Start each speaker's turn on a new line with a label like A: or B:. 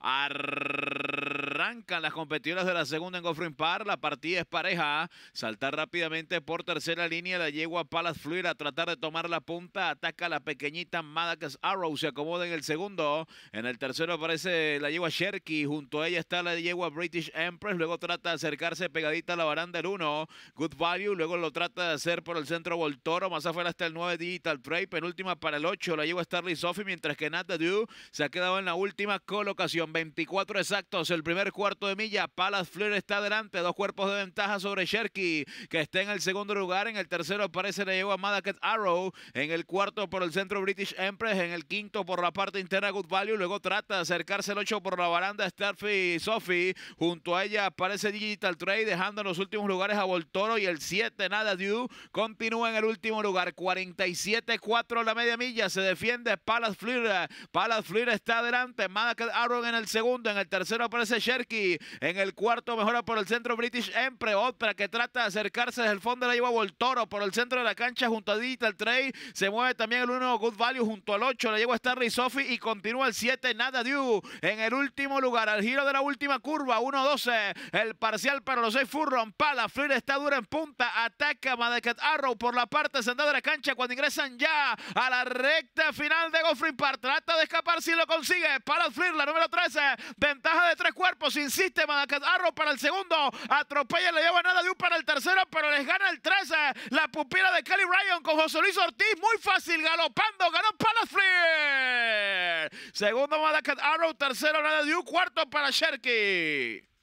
A: Arr... Arrancan las competidoras de la segunda en Goffre Par. La partida es pareja. Saltar rápidamente por tercera línea. La yegua Palace Fluir a tratar de tomar la punta. Ataca la pequeñita Madagascar Arrow. Se acomoda en el segundo. En el tercero aparece la yegua Sherky. Junto a ella está la yegua British Empress. Luego trata de acercarse pegadita a la baranda del 1. Good Value. Luego lo trata de hacer por el centro Voltoro. Más afuera está el 9 Digital Trade. Penúltima para el 8. La yegua Starly Sophie. Mientras que Nat Dew se ha quedado en la última colocación. 24 exactos. El primer cuarto de milla. Palace Fleur está adelante, dos cuerpos de ventaja sobre Cherky, que está en el segundo lugar. En el tercero aparece le lleva a Arrow. En el cuarto por el centro British Empress. En el quinto por la parte interna Good Value. Luego trata de acercarse el ocho por la baranda Starfy Sophie. Junto a ella aparece Digital Trade, dejando en los últimos lugares a Voltoro. Y el 7, nada due, continúa en el último lugar. 47-4 la media milla. Se defiende Palace Fleur. Palace Fleur está adelante. Madaket Arrow en el segundo. En el tercero aparece Cherky en el cuarto mejora por el centro British Empre otra que trata de acercarse desde el fondo la lleva Voltoro por el centro de la cancha junto a Digital Trade se mueve también el 1 Good Value junto al 8 la lleva Starry Sophie, y continúa el 7 Nada Due, en el último lugar al giro de la última curva 1-12 el parcial para los 6 Furron Pala Flir está dura en punta ataca Madecat Arrow por la parte central de la cancha cuando ingresan ya a la recta final de Goffrey Park trata de escapar si lo consigue
B: para la número 13 ventaja de tres cuerpos Insiste, insiste, Arrow para el segundo, atropella, le lleva nada de un para el tercero, pero les gana el 13. La pupila de Kelly Ryan con José Luis Ortiz, muy fácil, galopando, ganó Palafrier.
C: Segundo Arrow, tercero nada de un, cuarto para Sherky.